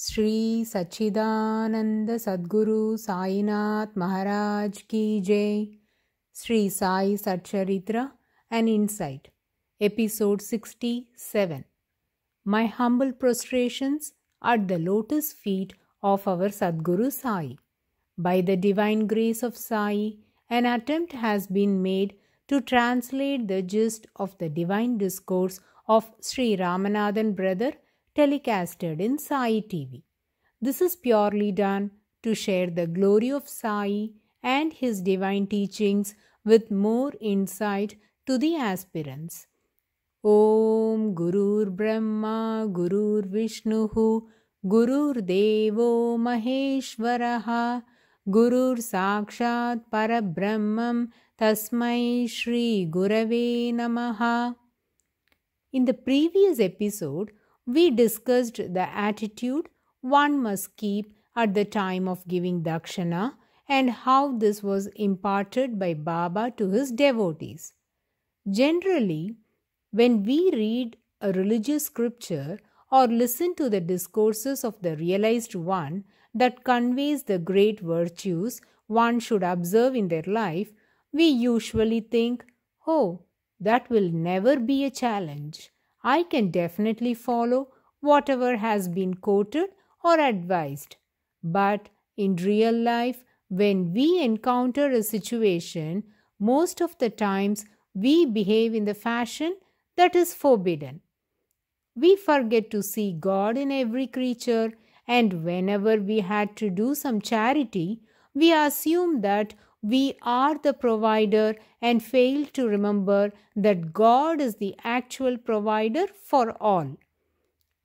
Sri Shri सच्चिदानंद सद्गुरु साईनाथ महाराज की जय Shri Sai Satcharitra and Inside Episode 67 my humble prostrations at the lotus feet of our Sadguru Sai. By the divine grace of Sai, an attempt has been made to translate the gist of the divine discourse of Sri Ramanathan brother telecasted in Sai TV. This is purely done to share the glory of Sai and his divine teachings with more insight to the aspirants. Om Gurur Brahma Gurur Vishnuhu Gurur Devo Maheshwaraha Gurur Sakshat Brahman Tasmai Shri Gurave Namaha. In the previous episode, we discussed the attitude one must keep at the time of giving Dakshana and how this was imparted by Baba to his devotees. Generally, when we read a religious scripture or listen to the discourses of the realized one that conveys the great virtues one should observe in their life, we usually think, oh, that will never be a challenge. I can definitely follow whatever has been quoted or advised. But in real life, when we encounter a situation, most of the times we behave in the fashion that is forbidden. We forget to see God in every creature, and whenever we had to do some charity, we assume that we are the provider and fail to remember that God is the actual provider for all.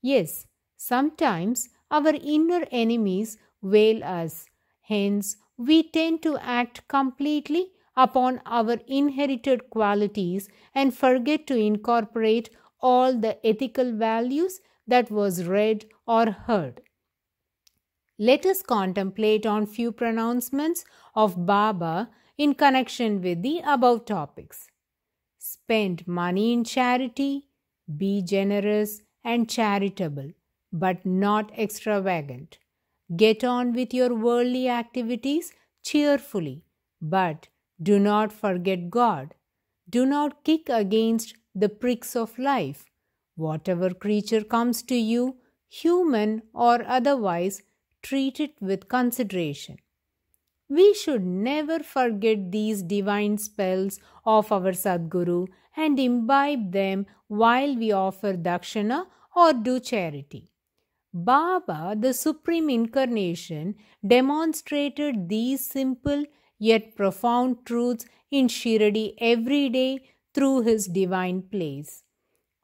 Yes, sometimes our inner enemies veil us. Hence, we tend to act completely upon our inherited qualities and forget to incorporate all the ethical values that was read or heard. Let us contemplate on few pronouncements of Baba in connection with the above topics. Spend money in charity, be generous and charitable, but not extravagant. Get on with your worldly activities cheerfully, but do not forget God. Do not kick against the pricks of life. Whatever creature comes to you, human or otherwise, treat it with consideration. We should never forget these divine spells of our Sadguru and imbibe them while we offer dakshina or do charity. Baba, the Supreme Incarnation, demonstrated these simple yet profound truths in Shiradi every day through his divine plays.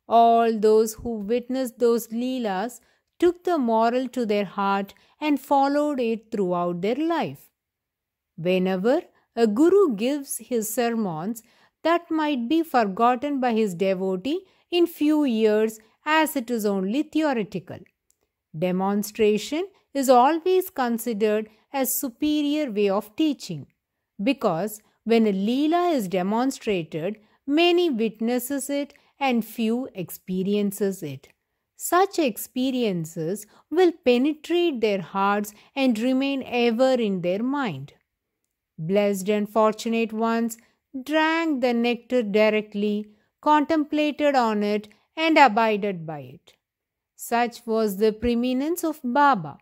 All those who witnessed those Leelas took the moral to their heart and followed it throughout their life. Whenever a guru gives his sermons, that might be forgotten by his devotee in few years as it is only theoretical. Demonstration is always considered as superior way of teaching because when a leela is demonstrated, many witnesses it and few experiences it. Such experiences will penetrate their hearts and remain ever in their mind. Blessed and fortunate ones drank the nectar directly, contemplated on it, and abided by it. Such was the preeminence of Baba.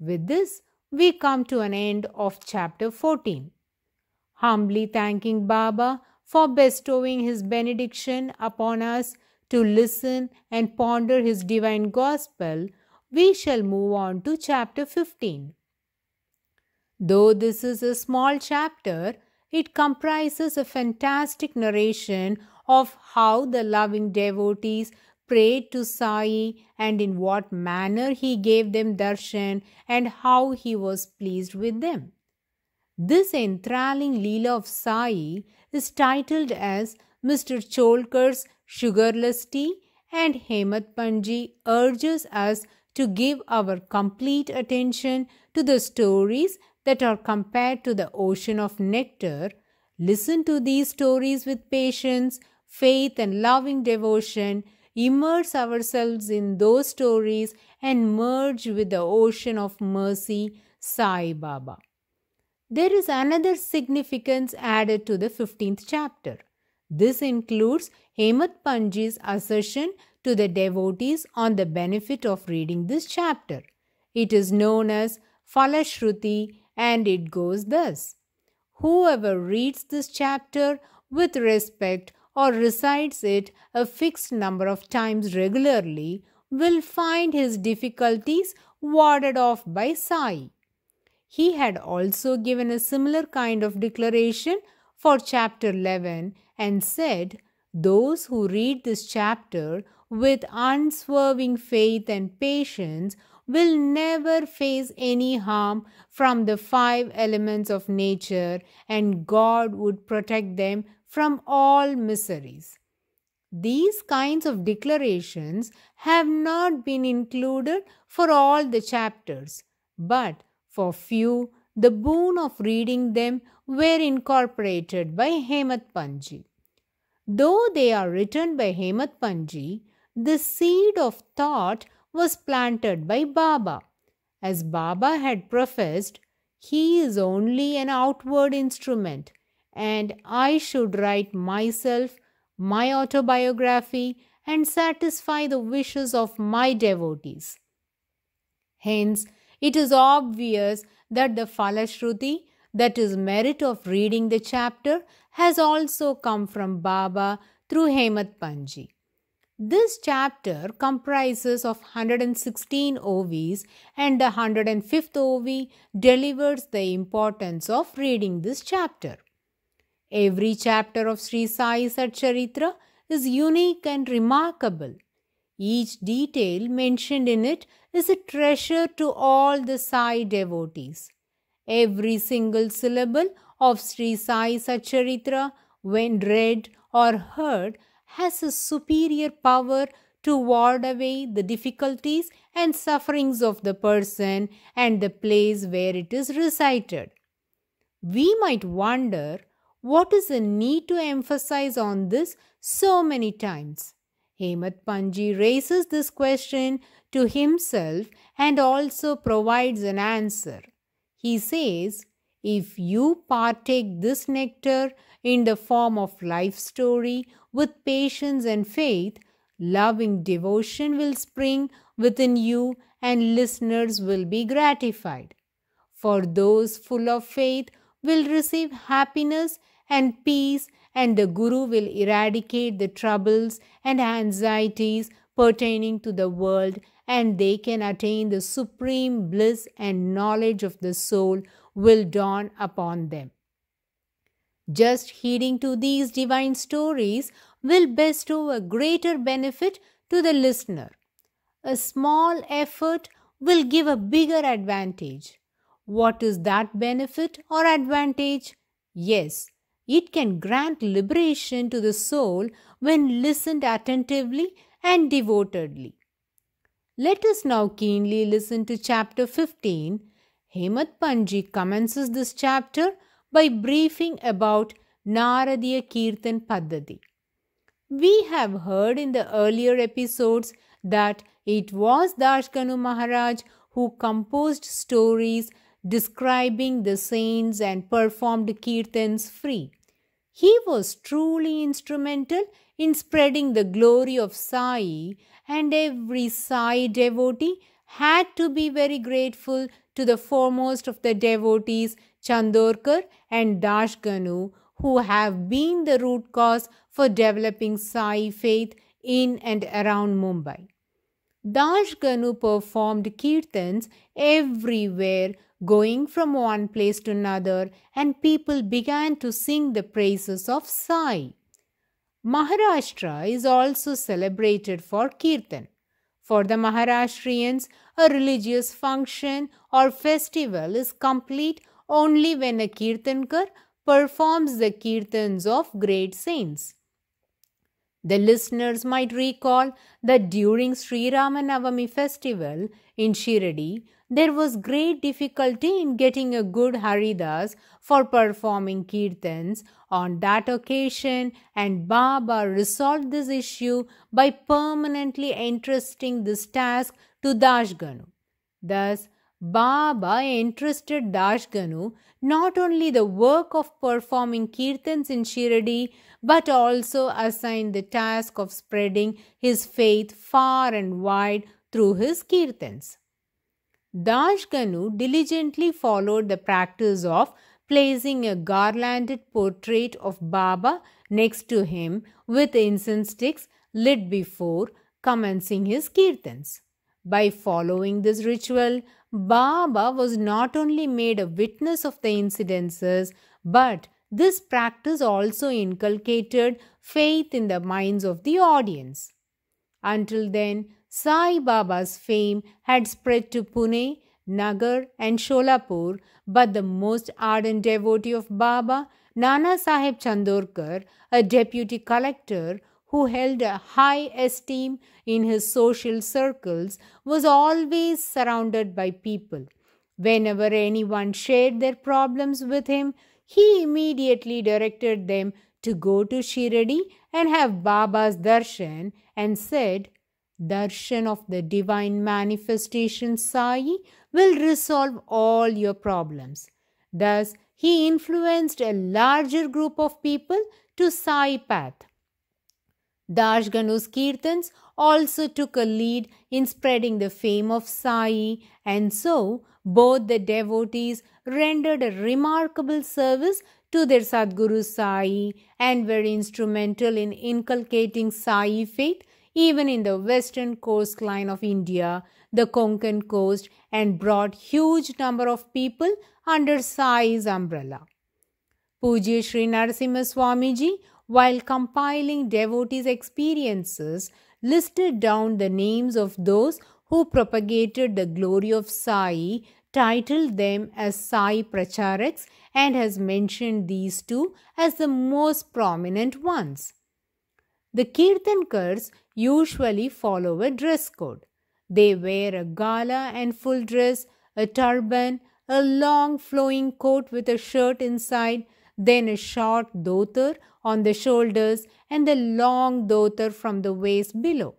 With this, we come to an end of chapter 14. Humbly thanking Baba for bestowing his benediction upon us to listen and ponder his divine gospel, we shall move on to chapter 15. Though this is a small chapter, it comprises a fantastic narration of how the loving devotees prayed to Sai and in what manner he gave them darshan and how he was pleased with them. This enthralling Leela of Sai is titled as Mr. Cholkar's Sugarless tea and Hemant Panji urges us to give our complete attention to the stories that are compared to the ocean of nectar. Listen to these stories with patience, faith, and loving devotion. Immerse ourselves in those stories and merge with the ocean of mercy, Sai Baba. There is another significance added to the 15th chapter. This includes Hemant Panji's assertion to the devotees on the benefit of reading this chapter. It is known as Falashruti and it goes thus Whoever reads this chapter with respect or recites it a fixed number of times regularly will find his difficulties warded off by Sai. He had also given a similar kind of declaration for chapter 11 and said, Those who read this chapter with unswerving faith and patience will never face any harm from the five elements of nature, and God would protect them from all miseries. These kinds of declarations have not been included for all the chapters, but for few the boon of reading them were incorporated by Hemath Panji. Though they are written by Hemath Panji, the seed of thought was planted by Baba. As Baba had professed, he is only an outward instrument, and I should write myself, my autobiography, and satisfy the wishes of my devotees. Hence, it is obvious that the Falashruti, that is merit of reading the chapter, has also come from Baba through Hemath Panji. This chapter comprises of 116 OVs and the 105th OV delivers the importance of reading this chapter. Every chapter of Sri Sai Charitra is unique and remarkable. Each detail mentioned in it is a treasure to all the Sai devotees. Every single syllable of Sri Sai Sacharitra, when read or heard, has a superior power to ward away the difficulties and sufferings of the person and the place where it is recited. We might wonder what is the need to emphasize on this so many times. Hemant Panji raises this question to himself and also provides an answer. He says, If you partake this nectar in the form of life story with patience and faith, loving devotion will spring within you and listeners will be gratified. For those full of faith will receive happiness and peace, and the Guru will eradicate the troubles and anxieties pertaining to the world, and they can attain the supreme bliss and knowledge of the soul will dawn upon them. Just heeding to these divine stories will bestow a greater benefit to the listener. A small effort will give a bigger advantage. What is that benefit or advantage? Yes, it can grant liberation to the soul when listened attentively and devotedly. Let us now keenly listen to chapter 15. Hemant Panji commences this chapter by briefing about Naradiya Kirtan Paddhati. We have heard in the earlier episodes that it was Dashkanu Maharaj who composed stories describing the saints and performed kirtans free. He was truly instrumental in spreading the glory of Sai and every Sai devotee had to be very grateful to the foremost of the devotees Chandorkar and Dashganu who have been the root cause for developing Sai faith in and around Mumbai. Dashganu performed kirtans everywhere going from one place to another, and people began to sing the praises of Sai. Maharashtra is also celebrated for Kirtan. For the Maharashtrians, a religious function or festival is complete only when a Kirtankar performs the Kirtans of great saints. The listeners might recall that during Sri Ramanavami festival in Shirdi, there was great difficulty in getting a good Haridas for performing kirtans on that occasion, and Baba resolved this issue by permanently entrusting this task to Dashganu. Thus, Baba entrusted Dashganu not only the work of performing kirtans in Shiradi, but also assigned the task of spreading his faith far and wide through his kirtans. Dashganu diligently followed the practice of placing a garlanded portrait of Baba next to him with incense sticks lit before commencing his kirtans. By following this ritual, Baba was not only made a witness of the incidences, but this practice also inculcated faith in the minds of the audience. Until then, Sai Baba's fame had spread to Pune, Nagar, and Sholapur, but the most ardent devotee of Baba, Nana Sahib Chandorkar, a deputy collector, who held a high esteem in his social circles, was always surrounded by people. Whenever anyone shared their problems with him, he immediately directed them to go to Shirdi and have Baba's darshan and said, Darshan of the divine manifestation Sai will resolve all your problems. Thus, he influenced a larger group of people to Sai path. Dashganu's Kirtans also took a lead in spreading the fame of Sai, and so both the devotees rendered a remarkable service to their Sadguru Sai and were instrumental in inculcating Sai faith even in the western coastline of India, the Konkan coast, and brought huge number of people under Sai's umbrella. Puja Sri Narasimha Swamiji while compiling devotees' experiences, listed down the names of those who propagated the glory of Sai, titled them as Sai Pracharaks, and has mentioned these two as the most prominent ones. The Kirtankars usually follow a dress code. They wear a gala and full dress, a turban, a long flowing coat with a shirt inside, then a short dhotar on the shoulders and a long dhotar from the waist below.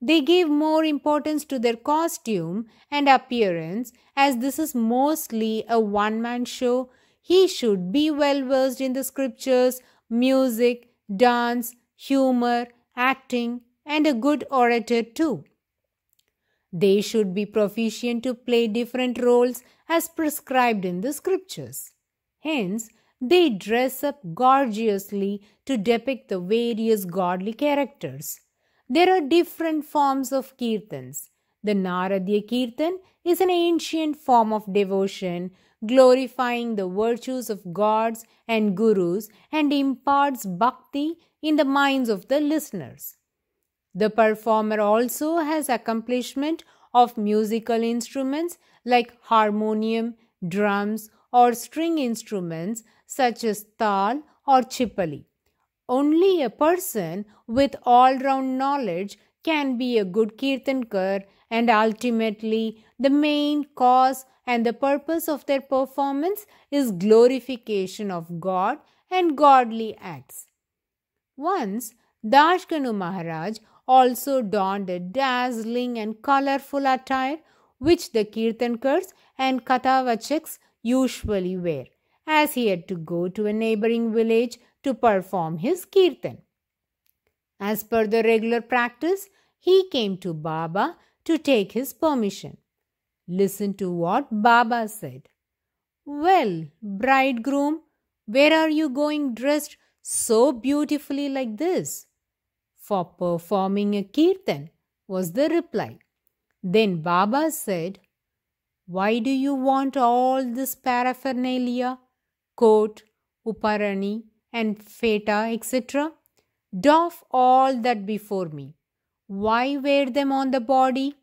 They gave more importance to their costume and appearance as this is mostly a one man show. He should be well versed in the scriptures, music, dance, humor, acting, and a good orator too. They should be proficient to play different roles as prescribed in the scriptures. Hence, they dress up gorgeously to depict the various godly characters. There are different forms of kirtans. The Naradya Kirtan is an ancient form of devotion glorifying the virtues of gods and gurus and imparts bhakti in the minds of the listeners. The performer also has accomplishment of musical instruments like harmonium, drums, or string instruments such as Tal or Chipali. Only a person with all round knowledge can be a good Kirtankar and ultimately the main cause and the purpose of their performance is glorification of God and godly acts. Once, Dashkanu Maharaj also donned a dazzling and colorful attire which the Kirtankars and Kathavachaks usually wear as he had to go to a neighboring village to perform his kirtan. As per the regular practice, he came to Baba to take his permission. Listen to what Baba said. Well, bridegroom, where are you going dressed so beautifully like this? For performing a kirtan, was the reply. Then Baba said, Why do you want all this paraphernalia? Coat, uparani, and feta, etc. Doff all that before me. Why wear them on the body?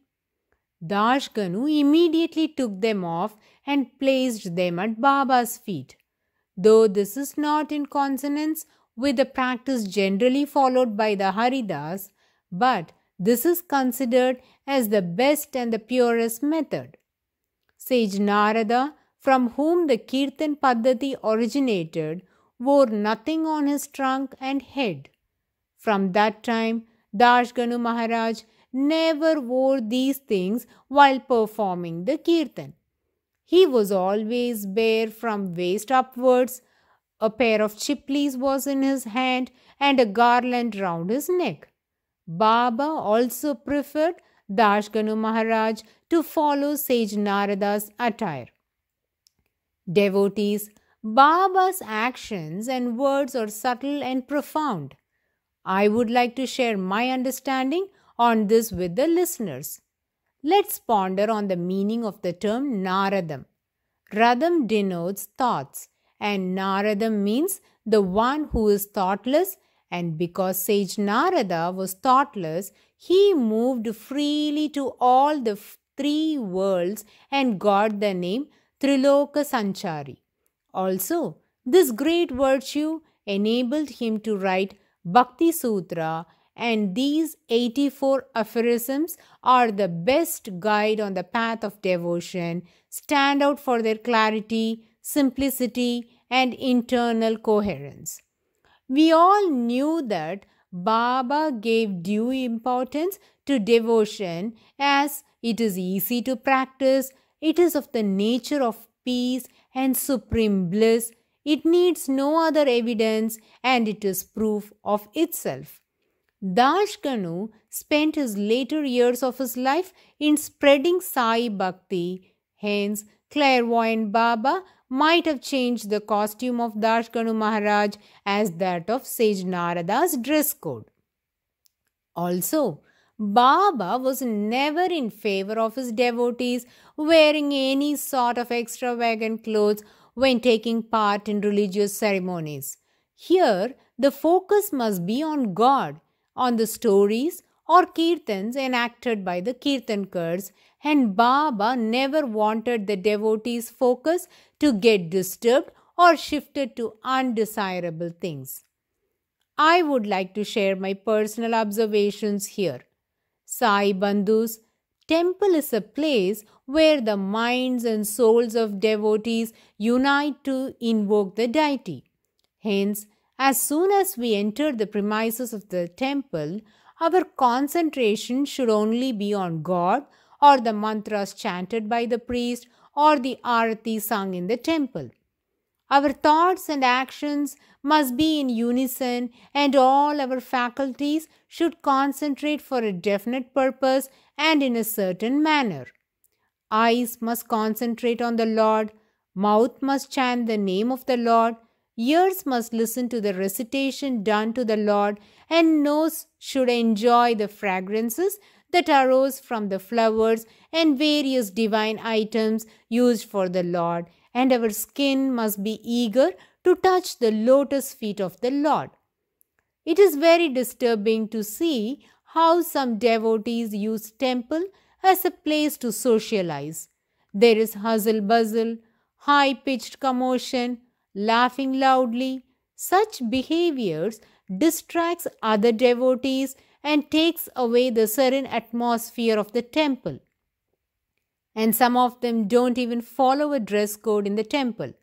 Dashganu immediately took them off and placed them at Baba's feet. Though this is not in consonance with the practice generally followed by the Haridas, but this is considered as the best and the purest method. Sage Narada from whom the Kirtan Paddhati originated, wore nothing on his trunk and head. From that time, Dashganu Maharaj never wore these things while performing the Kirtan. He was always bare from waist upwards. A pair of chiplis was in his hand and a garland round his neck. Baba also preferred Dashganu Maharaj to follow sage Narada's attire. Devotees, Baba's actions and words are subtle and profound. I would like to share my understanding on this with the listeners. Let's ponder on the meaning of the term Naradam. Radham denotes thoughts, and Naradam means the one who is thoughtless. And because sage Narada was thoughtless, he moved freely to all the three worlds and got the name Triloka Sanchari. Also, this great virtue enabled him to write Bhakti Sutra and these 84 aphorisms are the best guide on the path of devotion, stand out for their clarity, simplicity and internal coherence. We all knew that Baba gave due importance to devotion as it is easy to practice it is of the nature of peace and supreme bliss. It needs no other evidence and it is proof of itself. Dashkanu spent his later years of his life in spreading Sai Bhakti. Hence, clairvoyant Baba might have changed the costume of Dashkanu Maharaj as that of sage Narada's dress code. Also, Baba was never in favor of his devotees wearing any sort of extravagant clothes when taking part in religious ceremonies. Here, the focus must be on God, on the stories or kirtans enacted by the kirtankars, and Baba never wanted the devotees' focus to get disturbed or shifted to undesirable things. I would like to share my personal observations here. Sai Bandhu's temple is a place where the minds and souls of devotees unite to invoke the deity. Hence, as soon as we enter the premises of the temple, our concentration should only be on God or the mantras chanted by the priest or the arati sung in the temple. Our thoughts and actions must be in unison, and all our faculties should concentrate for a definite purpose and in a certain manner. Eyes must concentrate on the Lord, mouth must chant the name of the Lord, ears must listen to the recitation done to the Lord, and nose should enjoy the fragrances that arose from the flowers and various divine items used for the Lord and our skin must be eager to touch the lotus feet of the Lord. It is very disturbing to see how some devotees use temple as a place to socialize. There is hustle bustle, high pitched commotion, laughing loudly. Such behaviors distracts other devotees and takes away the serene atmosphere of the temple and some of them don't even follow a dress code in the temple.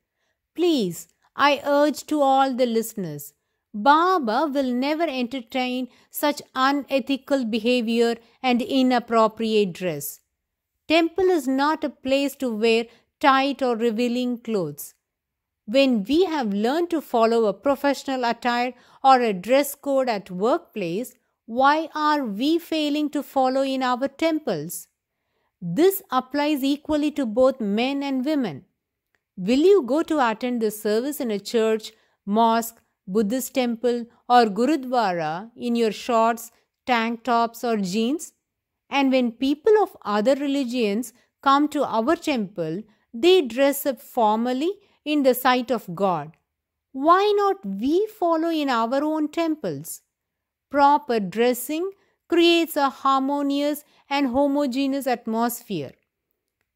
Please, I urge to all the listeners, Baba will never entertain such unethical behavior and inappropriate dress. Temple is not a place to wear tight or revealing clothes. When we have learned to follow a professional attire or a dress code at workplace, why are we failing to follow in our temples? This applies equally to both men and women. Will you go to attend the service in a church, mosque, Buddhist temple, or Gurudwara in your shorts, tank tops, or jeans? And when people of other religions come to our temple, they dress up formally in the sight of God. Why not we follow in our own temples? Proper dressing creates a harmonious and homogeneous atmosphere.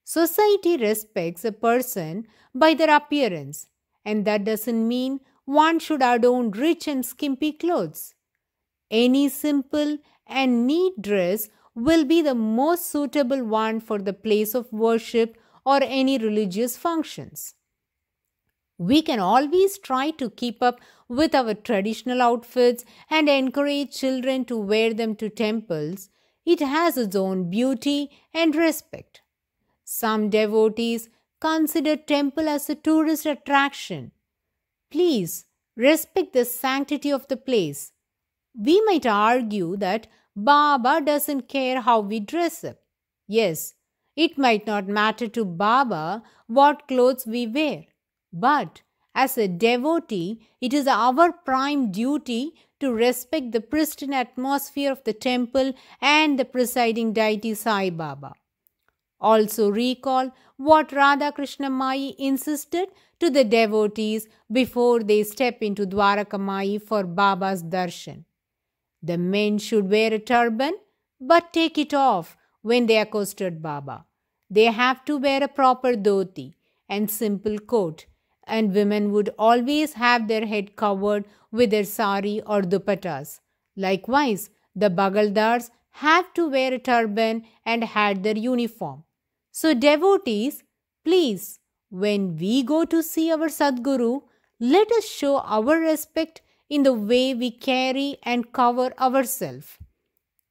Society respects a person by their appearance, and that doesn't mean one should adorn rich and skimpy clothes. Any simple and neat dress will be the most suitable one for the place of worship or any religious functions. We can always try to keep up with our traditional outfits and encourage children to wear them to temples, it has its own beauty and respect. Some devotees consider temple as a tourist attraction. Please respect the sanctity of the place. We might argue that Baba doesn't care how we dress up. Yes, it might not matter to Baba what clothes we wear, but as a devotee, it is our prime duty to respect the pristine atmosphere of the temple and the presiding deity Sai Baba. Also recall what Radha Krishnamayi insisted to the devotees before they step into Dwarakamayi for Baba's darshan. The men should wear a turban but take it off when they accosted Baba. They have to wear a proper dhoti and simple coat and women would always have their head covered with their sari or dupattas. Likewise, the bagaldars have to wear a turban and had their uniform. So, devotees, please, when we go to see our Sadguru, let us show our respect in the way we carry and cover ourselves.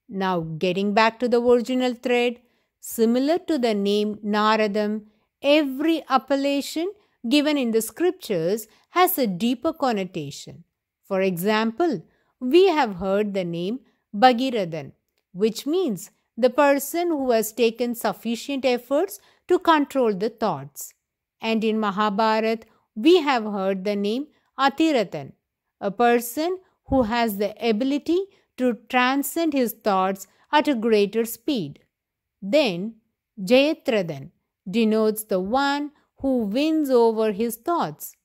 Now, getting back to the original thread, similar to the name Naradam, every appellation given in the scriptures has a deeper connotation. For example, we have heard the name Bhagiradan, which means the person who has taken sufficient efforts to control the thoughts. And in Mahabharat, we have heard the name Atiratan, a person who has the ability to transcend his thoughts at a greater speed. Then, Jayatradan denotes the one who wins over his thoughts.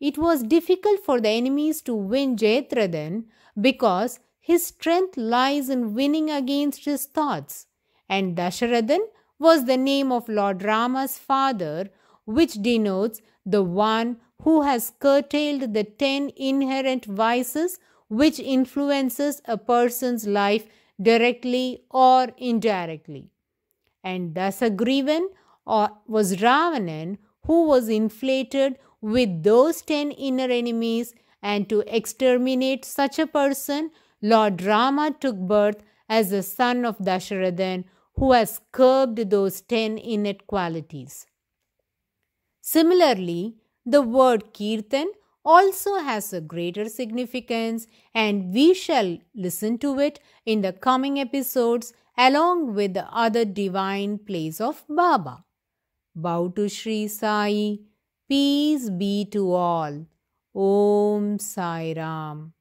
It was difficult for the enemies to win Jethradan because his strength lies in winning against his thoughts. And Dasharadhan was the name of Lord Rama's father, which denotes the one who has curtailed the ten inherent vices which influences a person's life directly or indirectly. And Dasagrivan or was Ravanan who was inflated with those ten inner enemies and to exterminate such a person, Lord Rama took birth as the son of Dasharathan who has curbed those ten innate qualities. Similarly, the word Kirtan also has a greater significance and we shall listen to it in the coming episodes along with the other divine plays of Baba. Bow to Shri Sai. Peace be to all. Om Sai Ram.